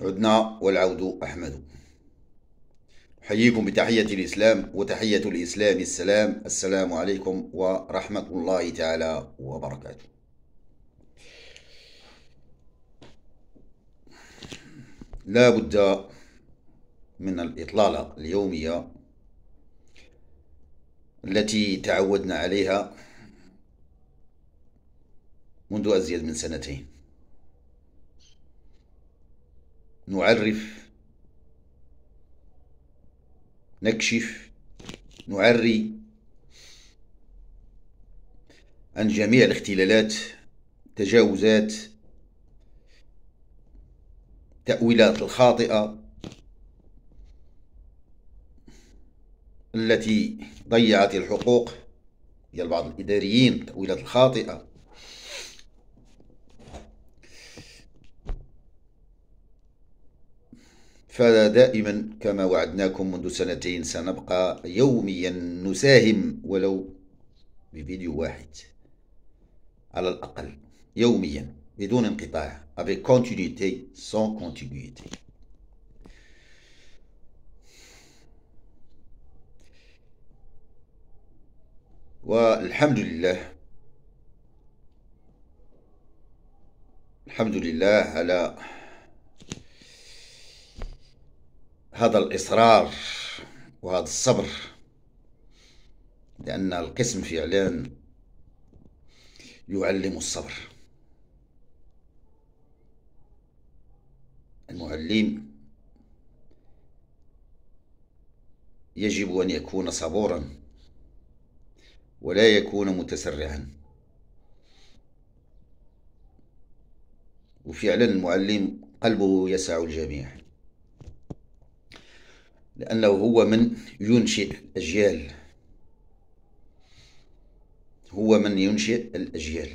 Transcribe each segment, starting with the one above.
عدنا والعود أحمد أحييكم بتحية الإسلام وتحية الإسلام السلام السلام عليكم ورحمة الله تعالى وبركاته لا بد من الإطلالة اليومية التي تعودنا عليها منذ أزيد من سنتين نعرف نكشف نعري عن جميع الاختلالات تجاوزات التأويلات الخاطئة التي ضيعت الحقوق ديال بعض الإداريين التأويلات الخاطئة فدائما كما وعدناكم منذ سنتين سنبقى يوميا نساهم ولو بفيديو واحد على الأقل يوميا بدون انقطاع avec continuité sans continuité والحمد لله الحمد لله على هذا الإصرار وهذا الصبر لأن القسم فعلا يعلم الصبر المعلم يجب أن يكون صبورا ولا يكون متسرعا وفعلا المعلم قلبه يسع الجميع لأنه هو من ينشئ الأجيال هو من ينشئ الأجيال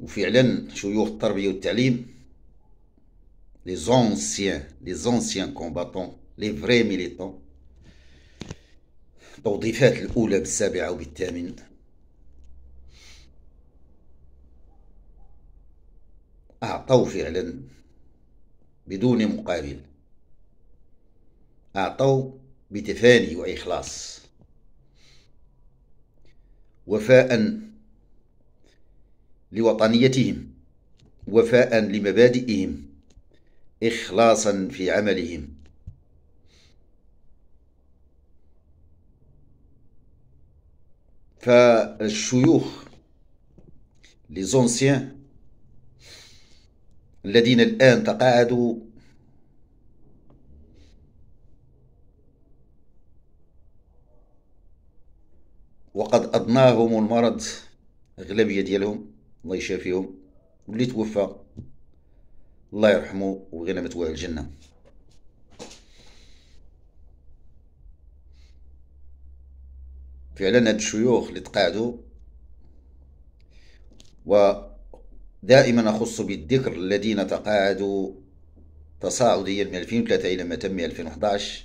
وفعلا شيوخ التربية والتعليم لي زونسيان لي زونسيان كومباتون لي فري ميليتون التوظيفات الأولى بالسابعة وبالثامن أعطوا فعلا بدون مقابل أعطوا بتفاني وإخلاص وفاء لوطنيتهم وفاء لمبادئهم إخلاصا في عملهم فالشيوخ لي زونسيان الذين الآن تقاعدوا وقد أضناهم المرض أغلبية ديالهم الله يشافيهم واللي توفى الله يرحمه وغنى مثواه الجنة فعلا هاد الشيوخ اللي تقاعدوا و دائما أخص بالذكر الذين تقاعدوا تصاعديا من 2003 إلى ما تم 2011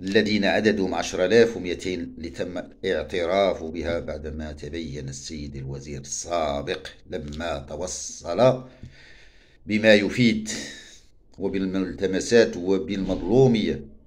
الذين عددهم 10200 اللي تم الاعتراف بها بعدما تبين السيد الوزير السابق لما توصل بما يفيد وبالملتمسات وبالمظلومية